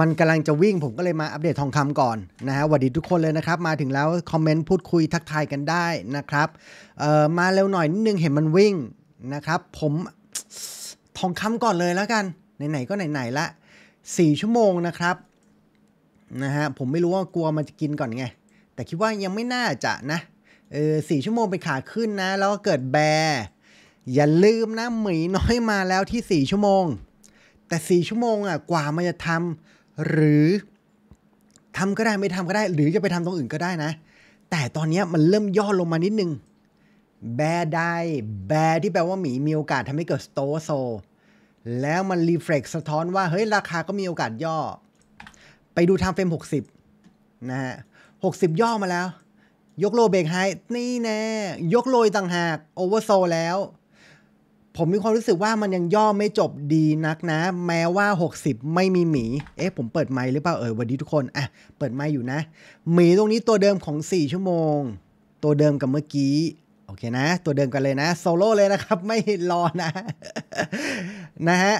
มันกำลังจะวิ่งผมก็เลยมาอัปเดตทองคำก่อนนะฮะสวัสดีทุกคนเลยนะครับ มาถึงแล้วคอมเมนต์พูดคุยทักทายกันได้นะครับเอ่อมาเร็วหน่อยนิดนึงเห็นมันวิ่งนะครับ ผมทองคำก่อนเลยแล้วกันไหนๆก็ไหนๆละสี่ชั่วโมงนะครับ นะฮะผมไม่รู้ว่ากลัวมันจะกินก่อนไง แต่คิดว่ายังไม่น่าจะนะเออสี่ชั่วโมงไปขาขึ้นนะ แล้วก็เกิดแบร์อย่าลืมนะหมีน้อยมาแล้วที่สี่ชั่วโมง แต่สี่ชั่วโมงอ่ะกว่ามันจะทำหรือทำก็ได้ไม่ทำก็ได้ หรือจะไปทำตรงอื่นก็ได้นะ แต่ตอนนี้มันเริ่มย่อลงมานิดนึง แบได้แบที่แปลว่าหมีมีโอกาสทำให้เกิดสโตโซแล้วมันรีเฟล็กสะท้อนว่า เฮ้ย ราคาก็มีโอกาสย่อ ไปดูทางเฟรม 60 นะฮะหกสิบย่อมาแล้ว ยกโลเบรกไฮ นี่แน่ ยกโลยต่างหากโอเวอร์โซแล้วผมมีความรู้สึกว่ามันยังย่อไม่จบดีนักนะแม้ว่า 60 ไม่มีหมี เอ๊ะผมเปิดไม้หรือเปล่า เอ่ยวันนี้ทุกคนอ่ะเปิดไม้อยู่นะ หมีตรงนี้ตัวเดิมของ4ชั่วโมง ตัวเดิมกับเมื่อกี้ โอเคนะ ตัวเดิมกันเลยนะ โซโล่เลยนะครับ ไม่รอนะ นะ ฮะ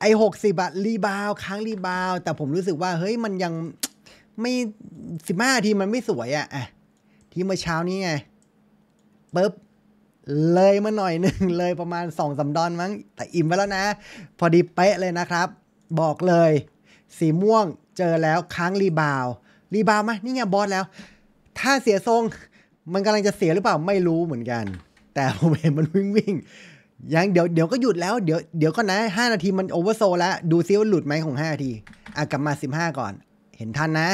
ไอ้หกสิบอะรีบาวค้างรีบาว แต่ผมรู้สึกว่า เฮ้ยมันยังไม่สิบห้าทีมันไม่สวยอะอะที่เมื่อเช้านี้ไงปึ๊บเลยมาหน่อยหนึ่งเลยประมาณ2อสาดอนมั้ง แต่อิ่มไปแล้วนะ พอดีเป๊ะเลยนะครับ บอกเลย สีม่วงเจอแล้วค้างรีบาว รีบาวมานี่ไงบอสแล้ว ถ้าเสียทรงมันกำลังจะเสียหรือเปล่าไม่รู้เหมือนกัน แต่ผมเห็นมันวิ่งวิ่งยังเดี๋ยวเดี๋ยวก็หยุดแล้วเดี๋ยวเดี๋ยวก็นะ5นาทีมันโอเวอร์โซ แล้ว ดูซิว่าหลุดไหมของ5นาทีอ่ะกลับมา15ก่อน เห็นทันนะ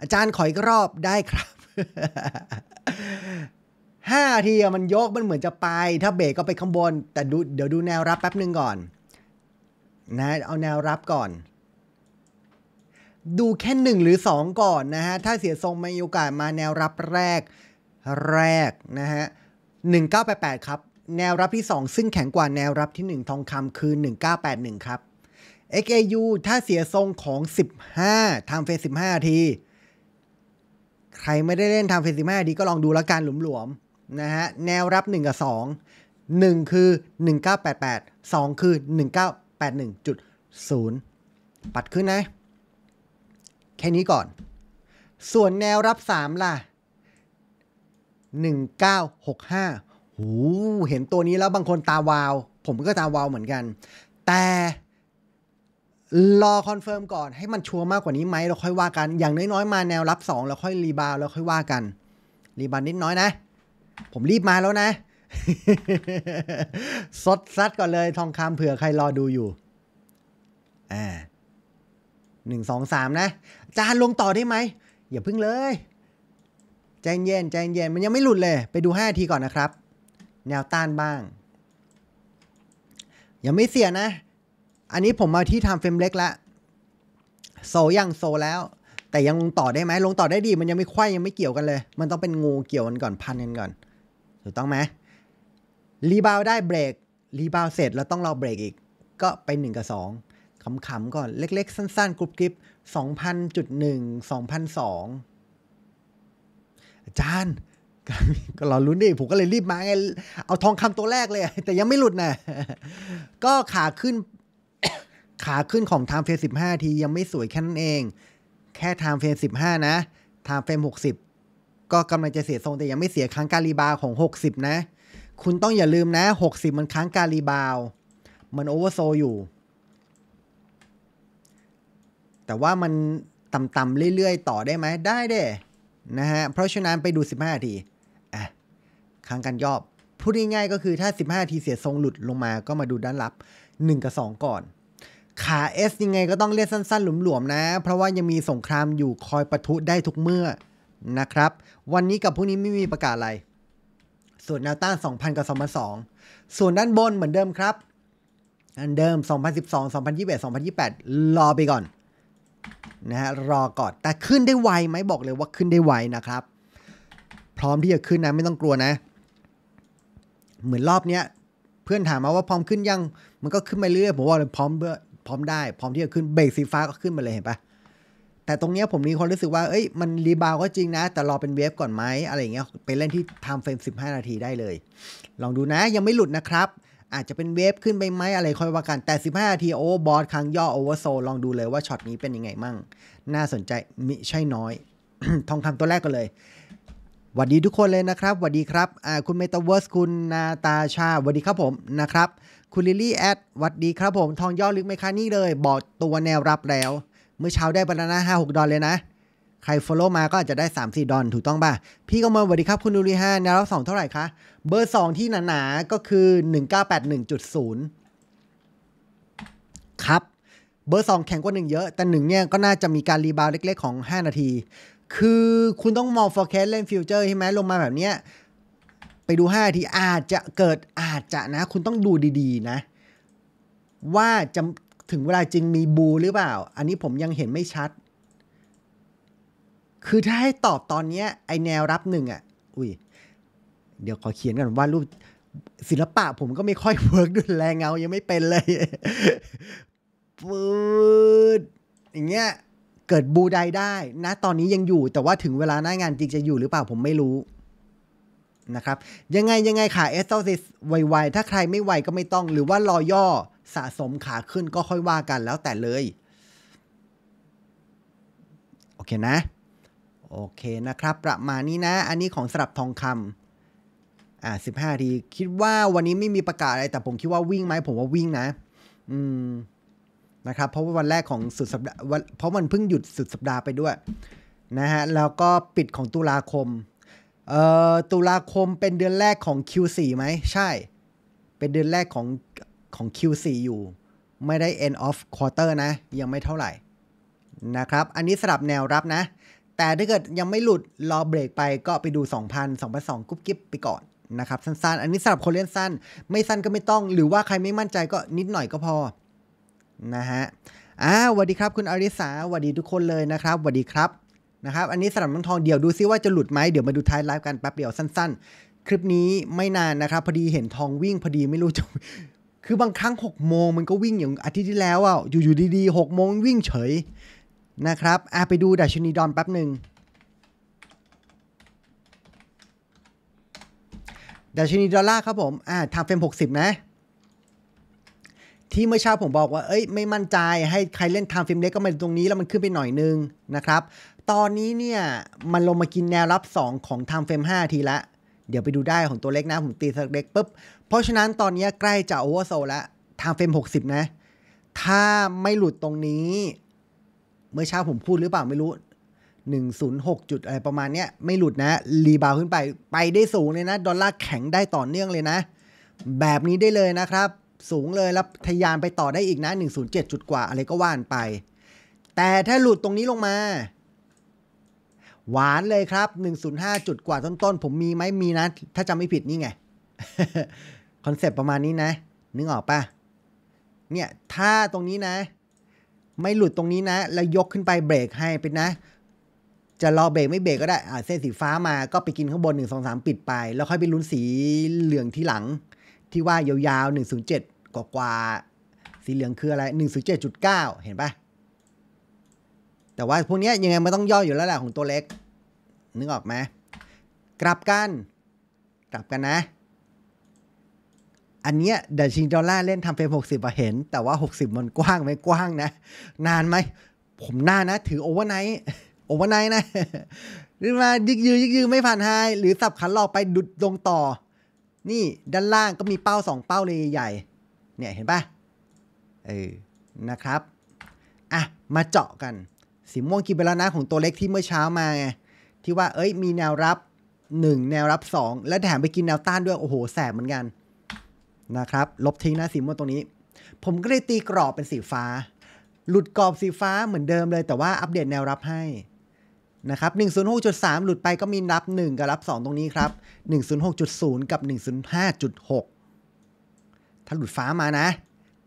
อาจารย์ขออีกรอบได้ครับ5ทีมันยกมันเหมือนจะไป ถ้าเบรกก็ไปข้างบน แต่ดูเดี๋ยวดูแนวรับแป๊บหนึ่งก่อนนะเอาแนวรับก่อน ดูแค่หนึ่งหรือ 2 ก่อนนะฮะ ถ้าเสียทรงมีโอกาสมาแนวรับแรกแรกนะฮะ 1988 ครับ แนวรับที่ 2 ซึ่งแข็งกว่าแนวรับที่ 1ทองคำคือ1981ครับ XAU ถ้าเสียทรงของ 15ทำเฟส 15ที ใครไม่ได้เล่นทำเฟส15ทีก็ลองดูละกันหลวมๆนะฮะ แนวรับ 1 กับ 2 1 คือ 1988 2 คือ 1981.0 ปัดขึ้นนะ แค่นี้ก่อน ส่วนแนวรับ 3 ล่ะ 1965 หูเห็นตัวนี้แล้วบางคนตาวาว ผมก็ตาวาวเหมือนกัน แต่ รอคอนเฟิร์มก่อนให้มันชัวร์มากกว่านี้ไหมเราค่อยว่ากัน อย่างน้อยๆ มาแนวรับ 2 แล้วค่อยรีบาวแล้วค่อยว่ากัน รีบาวนิดน้อยนะผมรีบมาแล้วนะ สดซัดก่อนเลยทองคำเผื่อใครรอดูอยู่อ่าหนึ่ง สองสามนะ จานลงต่อได้ไหมอย่าพึ่งเลยใจเย็นใจเย็นมันยังไม่หลุดเลย ไปดูห้าทีก่อนนะครับ แนวต้านบ้างยังไม่เสียนะ อันนี้ผมมาที่ทำเฟรมเล็กละ โซยังโซแล้ว แต่ยังลงต่อได้ไหมลงต่อได้ดี มันยังไม่ควายยังไม่เกี่ยวกันเลย มันต้องเป็นงูเกี่ยวกันก่อนพันกันก่อนถูกต้องไหมรีบาวได้เบรกรีบาวเสร็จแล้วต้องรอเบรกอีกก็ไป1กับ2ขำๆก่อนเล็กๆ สั้นๆกรุบกริบ2 0 0 0นึ่งสอาจารย์ ก็รอลุ้นดิผมก็เลยรีบมาไง เอาทองคำตัวแรกเลยแต่ยังไม่หลุดนะ ก็ขาขึ้นขาขึ้นของไทม์เฟรมสิบห้าทียังไม่สวยแค่นั้นเอง แค่ไทม์เฟรมสิบห้านะไทม์เฟรมหกสิบก็กำลังจะเสียทรงแต่ยังไม่เสียค้างการีบาวของ 60 นะ คุณต้องอย่าลืมนะ 60 มันค้างการีบาวมันโอเวอร์โซอยู่ แต่ว่ามันต่ำๆเรื่อยๆ ต่อได้ไหมได้เด้นะฮะเพราะฉะนั้นไปดู 15นาทีอ่ะค้างการยอบพูดง่ายๆก็คือถ้า 15นาทีเสียทรงหลุดลงมาก็มาดูด้านลับ 1 กับ 2 ก่อน ขา S ยังไงก็ต้องเรียกสั้นๆ หลวมๆนะ เพราะว่ายังมีสงครามอยู่คอยปะทุได้ทุกเมื่อนะครับวันนี้กับพรุ่งนี้ไม่มีประกาศอะไร ส่วนแนวต้าน2,000กับ2,002ส่วนด้านบนเหมือนเดิมครับอันเดิม 2012 2021 2028 รอไปก่อนนะฮะรอก่อนแต่ขึ้นได้ไวไหมบอกเลยว่าขึ้นได้ไวนะครับ พร้อมที่จะขึ้นนะไม่ต้องกลัวนะ เหมือนรอบเนี้ยเพื่อนถามมาว่าพร้อมขึ้นยังมันก็ขึ้นไปเรื่อยผมว่าพร้อมเพื่อพร้อมได้พร้อมที่จะขึ้นเบรกสีฟ้าก็ขึ้นมาเลยเห็นปะแต่ตรงเนี้ยผมมีความรู้สึกว่าเอ้ยมันรีบาวก็จริงนะ แต่รอเป็นเวฟก่อนไหมอะไรเงี้ยไปเล่นที่ไทม์เฟรม 15 นาทีได้เลย ลองดูนะยังไม่หลุดนะครับ อาจจะเป็นเวฟขึ้นไปไหมอะไรค่อยว่ากันแต่ 15 นาทีโอ้บอสครั้งย่อโอเวอร์โซลองดูเลยว่าช็อตนี้เป็นยังไงมั่ง น่าสนใจ มิใช่น้อย ทองคำตัวแรกกันเลย วัสดีทุกคนเลยนะครับหวัสดีครับคุณเมตาเวิร์สคุณนาตาชาหวัสดีครับผมนะครับคุณลิลี่แอดหวัสดีครับผม ทองย่อลึกไหมคะนี่เลย บอกตัวแนวรับแล้วเมื่อเช้าได้บานาน่าห้าหกดอลเลยนะ ใคร follow มาก็อาจจะได้ 3 4 ดอนถูกต้องป่ะ พี่ก็มาสวัสดีครับคุณดูรีห้าแนวรับสองเท่าไหร่คะ เบอร์ 2 ที่หนาๆ ก็คือ 1981.0 ครับ เบอร์ 2 แข็งกว่า 1 เยอะ แต่ 1 เนี่ยก็น่าจะมีการรีบาวเล็กๆ ของ 5 นาที คือคุณต้องมอง forecast เล่นฟิวเจอร์ใช่ไหมลงมาแบบเนี้ยไปดู 5 ทีอาจจะเกิดอาจจะนะ คุณต้องดูดีๆนะ ว่าจะถึงเวลาจริงมีบูหรือเปล่า อันนี้ผมยังเห็นไม่ชัด คือถ้าให้ตอบตอนนี้ไอแนวรับหนึ่งอะ่ะ อุ้ยเดี๋ยวขอเขียนกันว่ารูป ศิลปะผมก็ไม่ค่อยเวิร์กด้วยแรงเงา ยังไม่เป็นเลยปืดอย่างเงี้ย เกิดบูไดได้ นะ ตอนนี้ยังอยู่แต่ว่าถึงเวลาหน้างานจริงจะอยู่หรือเปล่าผมไม่รู้ นะครับ ยังไงยังไงขาเอสเซซิสไวๆถ้าใครไม่ไวก็ไม่ต้องหรือว่ารอย่อสะสมขาขึ้นก็ค่อยว่ากันแล้วแต่เลย โอเคนะ โอเคนะครับ ประมาณนี้นะ อันนี้ของสลับทองคำอ่าสิบห้าทีคิดว่าวันนี้ไม่มีประกาศอะไรแต่ผมคิดว่าวิ่งไหมผมว่าวิ่งนะอืมนะครับ เพราะว่าวันแรกของสุดสัปดาห์เพราะมันเพิ่งหยุดสุดสัปดาห์ไปด้วยนะฮะแล้วก็ปิดของตุลาคมเอ่อตุลาคมเป็นเดือนแรกของ Q4 ไหม ใช่เป็นเดือนแรกของของ Q4 อยู่ไม่ได้ end of quarter นะ ยังไม่เท่าไหร่ นะครับ อันนี้สลับแนวรับนะ แต่ถ้าเกิดยังไม่หลุด รอเบรกไปก็ไปดู 2,000 2,002กุ๊บกิ๊บ ไปก่อน นะครับ สั้นๆ อันนี้สำหรับคนเล่นสั้น ไม่สั้นก็ไม่ต้องหรือว่าใครไม่มั่นใจก็นิดหน่อยก็พอ นะฮะอ่าสวัสดีครับคุณอริสาสวัสดีทุกคนเลยนะครับสวัสดีครับนะครับ อันนี้สำหรับน้องทองเดี๋ยวดูซิว่าจะหลุดไหมเดี๋ยวมาดูท้ายไลฟ์กันแป๊บเดียวสั้นๆคลิปนี้ไม่นานนะครับพอดีเห็นทองวิ่งพอดีไม่รู้จะคือบางครั้ง6โมงมันก็วิ่งอย่างอาทิตย์ที่แล้วอ่ะ อยู่ๆดีๆ6โมงวิ่งเฉย นะครับอ่ะไปดูดัชนีดอนแป๊บหนึ่งดัชนีดอลลาร์ครับผม อ่าทางเฟรม 60 นะ ที่เมื่อเช้าผมบอกว่า เอ้ยไม่มั่นใจให้ใครเล่นทางเฟรมเล็กก็มาตรงนี้แล้วมันขึ้นไปหน่อยนึง นะครับ ตอนนี้เนี่ย มันลงมากินแนวรับ 2 ของทางเฟรม5 ทีละ เดี๋ยวไปดูได้ของตัวเล็กนะผมตีสักเล็กปุ๊บเพราะฉะนั้นตอนนี้ใกล้จะโอเวอร์โซแล้ว ทางเฟรม 60 นะ ถ้าไม่หลุดตรงนี้ เมื่อเช้าผมพูดหรือเปล่าไม่รู้ 106จุดอะไรประมาณเนี้ยไม่หลุดนะรีบาวขึ้นไปไปได้สูงเลยนะ ดอลลาร์แข็งได้ต่อเนื่องเลยนะ แบบนี้ได้เลยนะครับ สูงเลยแล้วทยานไปต่อได้อีกนะ 107 จุดกว่าอะไรก็ว่านไป แต่ถ้าหลุดตรงนี้ลงมา หวานเลยครับ 105จุดกว่าต้นๆผมมีไหมมีนะถ้าจำไม่ผิดนี่ไงคอนเซปต์ประมาณนี้นะ นึกออกปะเนี่ย ถ้าตรงนี้นะ ไม่หลุดตรงนี้นะ แล้วยกขึ้นไปเบรกให้เป็นนะ จะรอเบรกไม่เบรกก็ได้อ่า เส้นสีฟ้ามาก็ไปกินข้างบน1 2 3 ปิดไป แล้วค่อยไปลุ้นสีเหลืองที่หลัง ที่ว่ายาวๆ 107กว่ากว่าสีเหลืองคืออะไร 107.9 เห็นปะแต่ว่าพวกนี้ยังไงมันต้องย่ออยู่แล้วแหละของตัวเล็กนึกออกไหมกลับกัน กลับกันนะอันเนี้ยดัชนงดอลลาร์เล่นทำเฟรมหกสิบเห็น แต่ว่าหกสิบมันกว้างไหมกว้างนะ นานไหมผมหน้านะ ถือโอเวอร์ไนท์โอเวอร์ไนท์นะหรือมายึกยือยึกยือไม่ผ่านไฮหรือสับขันหลอกไปดุดลงต่อ นี่ด้านล่างก็มีเป้าสองเป้าเลยใหญ่เนี่ย เห็นปะเออ นะครับ อ่ะ มาเจาะกันสีม่วงกินไปแล้วนะของตัวเล็กที่เมื่อเช้ามาไงที่ว่าเอ้ยมีแนวรับ 1 แนวรับ 2 และแถมไปกินแนวต้านด้วยโอ้โหแสบเหมือนกันนะครับ ลบทิ้งนะสีม่วงตรงนี้ ผมก็เลยตีกรอบเป็นสีฟ้า หลุดกรอบสีฟ้าเหมือนเดิมเลยแต่ว่าอัปเดตแนวรับให้ นะครับ 106.3 หลุดไปก็มีรับ 1 กับรับ 2 ตรงนี้ครับ 106.0 กับ 105.6 ถ้าหลุดฟ้ามานะ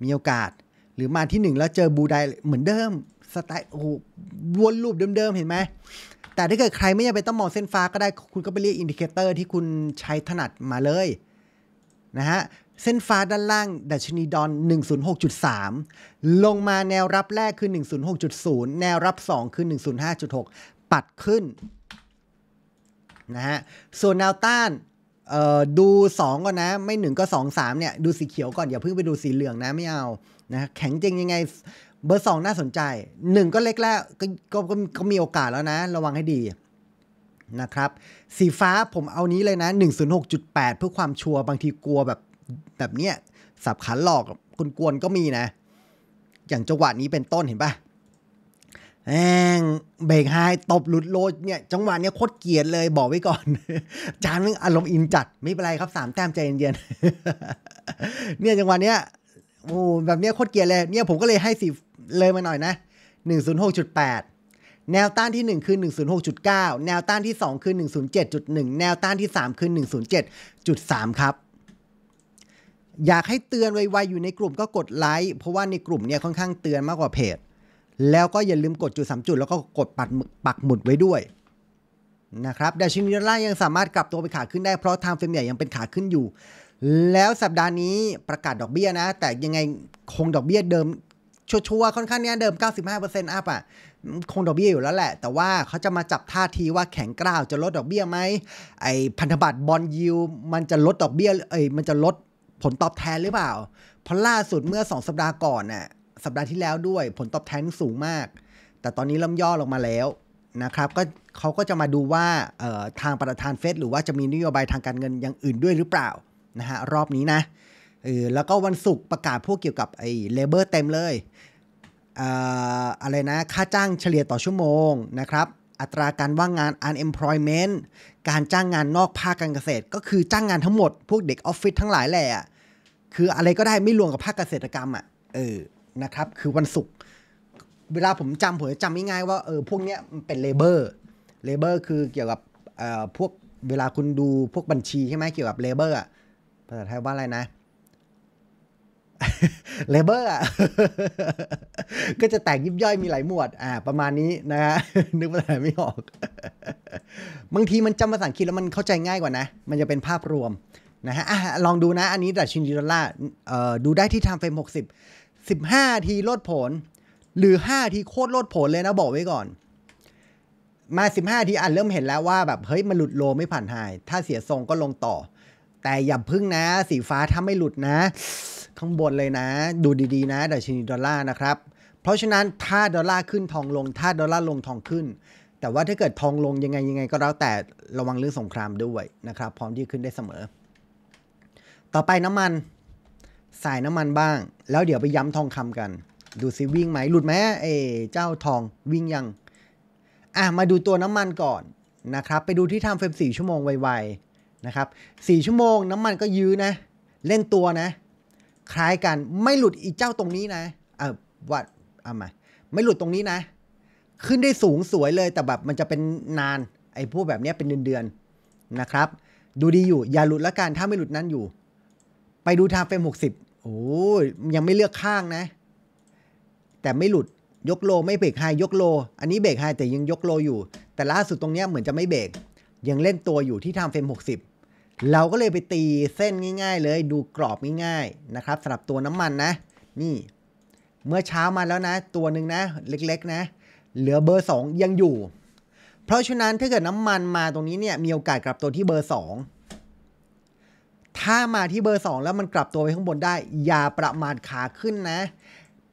มีโอกาสหรือมาที่ 1 แล้วเจอบูไดเหมือนเดิม สไตล์ โอ้วนรูปเดิมๆ เห็นไหมแต่ถ้าเกิดใครไม่อยากไปต้องมองเส้นฟ้าก็ได้คุณก็ไปเรียกอินดิเคเตอร์ที่คุณใช้ถนัดมาเลยนะฮะเส้นฟ้าด้านล่างดัชนีดอน 106.3 ลงมาแนวรับแรกคือ106.0 แนวรับ 2 คือ 105.6 ปัดขึ้นนะฮะ ส่วนแนวต้านดู 2 ก่อนนะ ไม่ 1 ก็ 2 3เนี่ยดูสีเขียวก่อนอย่าเพิ่งไปดูสีเหลืองนะไม่เอา นะแข็งจริงยังไงเบอร์ 2 น่าสนใจ 1 ก็เล็กแล้วกก็ก็มีโอกาสแล้วนะระวังให้ดีนะครับสีฟ้าผมเอานี้เลยนะ 106.8 เพื่อความชัวร์บางทีกลัวแบบแบบเนี้ยสับขันหลอกกวนๆก็มีนะ อย่างจังหวะนี้เป็นต้นเห็นปะแองเบรกไฮตบหลุดโลเนี่ย จังหวะเนี้ยโคตรเกียดเลยบอกไว้ก่อนจานนึงอารมณ์อินจัดไม่เป็นไรครับสามแต้มใจเย็นๆเนี่ยจังหวะเนี้ยโอ้แบบเนี้ยโคตรเกียดเลยเนี่ยผมก็เลยให้สิเลยมาหน่อยนะหนึ่งศูนย์หกจุดแปดแนวต้านที่1คือ106.9 แนวต้านที่2คือ107.1แนวต้านที่3คือ107.3ครับอยากให้เตือนไวๆ อยู่ในกลุ่มก็กดไลค์เพราะว่าในกลุ่มเนี่ยค่อนข้างเตือนมากกว่าเพจแล้วก็อย่าลืมกดจุดสามจุดแล้วก็กดปัดปักหมุดไว้ด้วย นะครับดัชนีดอลลาร์ยังสามารถกลับตัวไปขาขึ้นได้เพราะทางเฟรมใหญ่ยังเป็นขาขึ้นอยู่ แล้วสัปดาห์นี้ประกาศดอกเบี้ยนะ แต่ยังไงคงดอกเบี้ยเดิมชัวร์ๆค่อนข้างเนี้ยเดิม 95%อัพอ่ะคงดอกเบี้ยอยู่แล้วแหละ แต่ว่าเขาจะมาจับท่าทีว่าแข็งกร้าวจะลดดอกเบี้ยไหมไอพันธบัตรบอลยูมันจะลดดอกเบี้ยเอ้ยมันจะลดผลตอบแทนหรือเปล่าเพราะล่าสุดเมื่อ 2 สัปดาห์ก่อนน่ะ สัปดาห์ที่แล้วด้วย ผลตอบแทนสูงมาก แต่ตอนนี้เริ่มย่อลงมาแล้วนะครับ ก็เขาก็จะมาดูว่าทางประธานเฟดหรือว่าจะมีนโยบายทางการเงินอย่างอื่นด้วยหรือเปล่านะฮะรอบนี้นะแล้วก็วันศุกร์ประกาศพวกเกี่ยวกับไอ้เลเบอร์เต็มเลยเอะไรนะ ค่าจ้างเฉลี่ยต่อชั่วโมงนะครับ อัตราการว่างงาน unemployment การจ้างงานนอกภาคการเกษตร ก็คือจ้างงานทั้งหมดพวกเด็กออฟฟิศทั้งหลายแหละคืออะไรก็ได้ไม่รวมกับภาคเกษตรกรรมอ่ะ เออนะครับคือวันศุกร์เวลาผมจำผมจะจำง่ายๆว่าเออพวกเนี้ยมันเป็นเลเบอร์เลเบอร์ คือเกี่ยวกับเอ่อพวก เวลาคุณดูพวกบัญชีใช่ไหมเกี่ยวกับเลเบอร์อ่ะภาษาไทยว่าอะไรนะเลเบอร์อ่ะ ก็จะแตกยิบย่อยมีหลายหมวด อ่า ประมาณนี้นะฮะนึกภาษาไม่ออก บางทีมันจำภาษาอังกฤษแล้วมันเข้าใจง่ายกว่านะมันจะเป็นภาพรวมนะฮะลองดูนะอันนี้ดัชนีดอลลาร์ดูได้ที่ทำเฟรม60 15 ทีลดผล หรือ 5 ทีโคตรลดผลเลยนะบอกไว้ก่อน มา 15 ทีอันเริ่มเห็นแล้วว่าแบบเฮ้ยมันหลุดโลไม่ผ่านหาย ถ้าเสียทรงก็ลงต่อ แต่อย่าพึ่งนะสีฟ้าถ้าไม่หลุดนะ ข้างบนเลยนะ ดูดีๆ นะดัชนีดอลลาร์นะครับ เพราะฉะนั้นถ้าดอลลาร์ขึ้นทองลง ถ้าดอลลาร์ลงทองขึ้น แต่ว่าถ้าเกิดทองลงยังไงยังไงก็แล้วแต่ระวังเรื่องสงครามด้วยนะครับพร้อมที่ขึ้นได้เสมอต่อไปน้ำมัน สายน้ำมันบ้าง แล้วเดี๋ยวไปย้ำทองคำกัน ดูซิวิ่งไหมหลุดไหมเอเจ้าทองวิ่งยัง อ่ะ มาดูตัวน้ำมันก่อนนะครับ ไปดูที่ทำเฟรมสี่ชั่วโมงไวๆนะครับ สี่ชั่วโมง น้ำมันก็ยื้อนะ เล่นตัวนะ คล้ายกัน ไม่หลุดอีเจ้าตรงนี้นะเออวัดเอามาไม่หลุดตรงนี้นะ ขึ้นได้สูงสวยเลย แต่แบบมันจะเป็นนาน ไอ้พวกแบบนี้เป็นเดือนๆนะครับ ดูดีอยู่ อย่าหลุดละกัน ถ้าไม่หลุดนั่นอยู่ไปดูทางเฟรมหกสิบโอ้ยังไม่เลือกข้างนะ แต่ไม่หลุด ยกโลไม่เบรกไฮยกโล อันนี้เบรกไฮแต่ยังยกโลอยู่ แต่ล่าสุดตรงนี้เหมือนจะไม่เบรก ยังเล่นตัวอยู่ที่ทางเฟรมหกสิบ เราก็เลยไปตีเส้นง่าย ๆ เลยดูกรอบง่ายๆนะครับสำหรับตัวน้ำมันนะ นี่ เมื่อเช้ามาแล้วนะ ตัวหนึ่งนะเล็ก ๆ นะ เหลือเบอร์2ยังอยู่ เพราะฉะนั้นถ้าเกิดน้ำมันมาตรงนี้เนี่ย มีโอกาสกลับตัวที่เบอร์2ถ้ามาที่เบอร์ 2 แล้วมันกลับตัวไปข้างบนได้ อย่าประมาทขาขึ้นนะ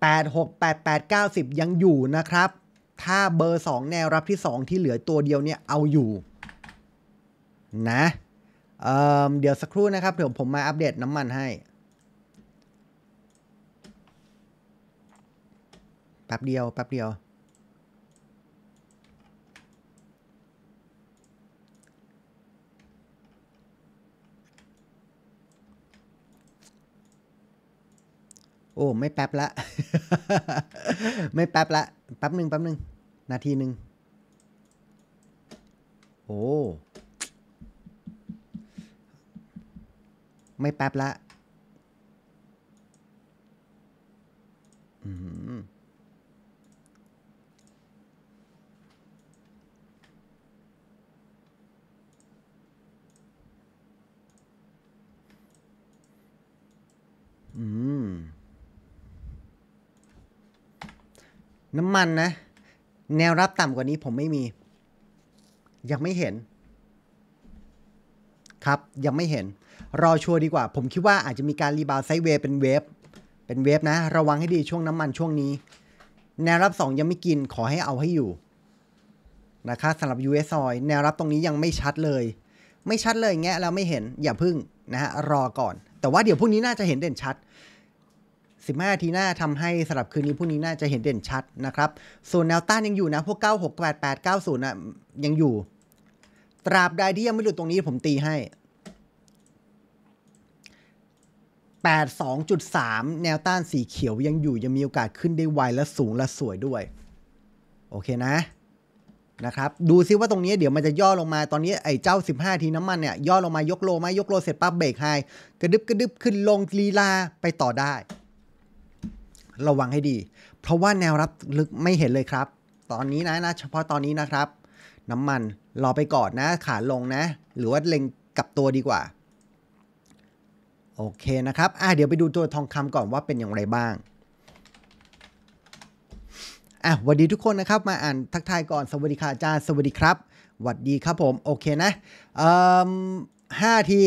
8 6 8 8 9 0 ยังอยู่นะครับ ถ้าเบอร์ 2 แนวรับที่ 2 ที่เหลือตัวเดียวเนี่ย เอาอยู่ นะเเดี๋ยวสักครู่นะครับเดี๋ยวผมมาอัปเดตน้ำมันให้ แป๊บเดียวแป๊บเดียวโอ้ไม่แป๊บละไม่แป๊บละแป๊บหนึ่งแป๊บหนึ่งนาทีหนึ่งโอ้ไม่แป๊บละน้ำมันนะ แนวรับต่ำกว่านี้ผมไม่มี ยังไม่เห็น ครับยังไม่เห็น รอชัวร์ดีกว่า ผมคิดว่าอาจจะมีการรีบาวไซด์เวฟเป็นเวฟเป็นเวฟนะ ระวังให้ดีช่วงน้ำมันช่วงนี้ แนวรับ2ยังไม่กินขอให้เอาให้อยู่นะครับสำหรับ US Oil แนวรับตรงนี้ยังไม่ชัดเลย ไม่ชัดเลยแงะแล้วไม่เห็นอย่าพึ่งนะฮะรอก่อน แต่ว่าเดี๋ยวพรุ่งนี้น่าจะเห็นเด่นชัด15ทีหน้าทำให้สลับคืนนี้พวกนี้น่าจะเห็นเด่นชัดนะครับ ส่วนแนวต้านยังอยู่นะพวก 96 88 90นะยังอยู่ตราบใดที่ยังไม่หลุดตรงนี้ผมตีให้ 82.3 แนวต้านสีเขียวยังอยู่ยังมีโอกาสขึ้นได้ไวและสูงและสวยด้วย โอเคนะนะครับดูซิว่าตรงนี้ เดี๋ยวมันจะย่อลงมาตอนนี้ไอ้เจ้า15ทีน้ำมันเนี่ยย่อลงมายกโลไหมยกโลเสร็จปั๊บเบรกไฮกระดึบกระดึบขึ้นลงลีลาไปต่อได้ระวังให้ดี เพราะว่าแนวรับลึกไม่เห็นเลยครับ ตอนนี้นะนะเฉพาะตอนนี้นะครับ น้ำมันรอไปก่อนนะ ขาลงนะ หรือว่าเล็งกลับตัวดีกว่า โอเคนะครับ อ่าเดี๋ยวไปดูตัวทองคำก่อนว่าเป็นอย่างไรบ้าง อ่ะสวัสดีทุกคนนะครับ มาอ่านทักทายก่อน สวัสดีค่ะอาจารย์ สวัสดีครับสวัสดีครับผม โอเคนะเอ่อห้าที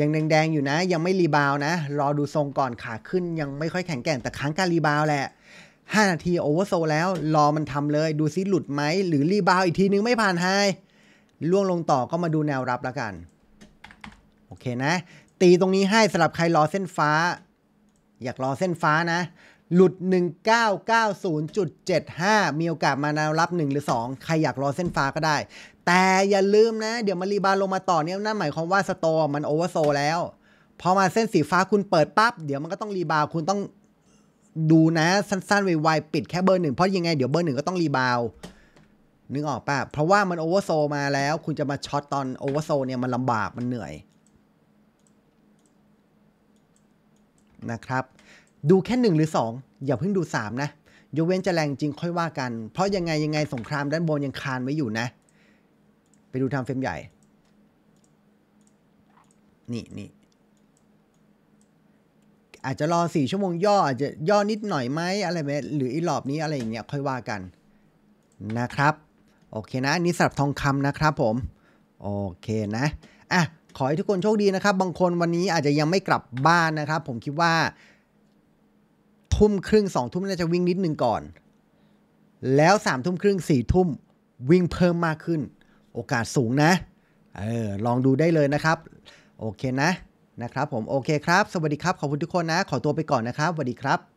ยังแดงๆอยู่นะ ยังไม่รีบาวนะ รอดูทรงก่อนขาขึ้นยังไม่ค่อยแข็งแกร่งแต่ค้างการรีบาวแหละ 5 นาทีโอเวอร์โซ แล้วรอมันทำเลย ดูซิหลุดไหม หรือรีบาวอีกทีนึงไม่ผ่านไฮล่วงลงต่อก็มาดูแนวรับแล้วกัน โอเคนะ ตีตรงนี้ให้สำหรับใครรอเส้นฟ้า อยากรอเส้นฟ้านะ หลุด 1990.75 มีโอกาสมาแนวรับ1หรือ2ใครอยากรอเส้นฟ้าก็ได้แต่อย่าลืมนะ เดี๋ยวมารีบาลงมาต่อเนี่ยนั่นหมายความว่าสโตร์มันโอเวอร์โซแล้ว พอมาเส้นสีฟ้าคุณเปิดปั๊บ เดี๋ยวมันก็ต้องรีบาวคุณต้องดูนะ สั้นๆ ไวๆปิดแค่เบอร์หนึ่งเพราะยังไงเดี๋ยวเบอร์หนึ่งก็ต้องรีบาวนึกออกป่ะ เพราะว่ามันโอเวอร์โซมาแล้ว คุณจะมาช็อตตอนโอเวอร์โซเนี่ยมันลำบากมันเหนื่อยนะครับดูแค่หนึ่งหรือสองอย่าเพิ่งดูสามนะยกเว้นจะแรงจริงค่อยว่ากัน เพราะยังไงยังไงสงครามด้านบนยังคานไว้อยู่นะไปดูทำเฟรมใหญ่ นี่นี่ อาจจะรอสี่ชั่วโมงย่ออาจจะย่อนิดหน่อยไหมอะไรไหมหรืออีหลอบนี้อะไรอย่างเงี้ยค่อยว่ากันนะครับ โอเคนะนี่สำหรับทองคำนะครับผม โอเคนะอ่ะขอให้ทุกคนโชคดีนะครับบางคนวันนี้อาจจะยังไม่กลับบ้านนะครับ ผมคิดว่า ทุ่มครึ่งสองทุ่มน่าจะวิ่งนิดนึงก่อน แล้วสามทุ่มครึ่งสี่ทุ่มวิ่งเพิ่มมากขึ้นโอกาสสูงนะ เออ ลองดูได้เลยนะครับ โอเคนะ นะครับผม โอเคครับ สวัสดีครับ ขอบคุณทุกคนนะ ขอตัวไปก่อนนะครับ สวัสดีครับ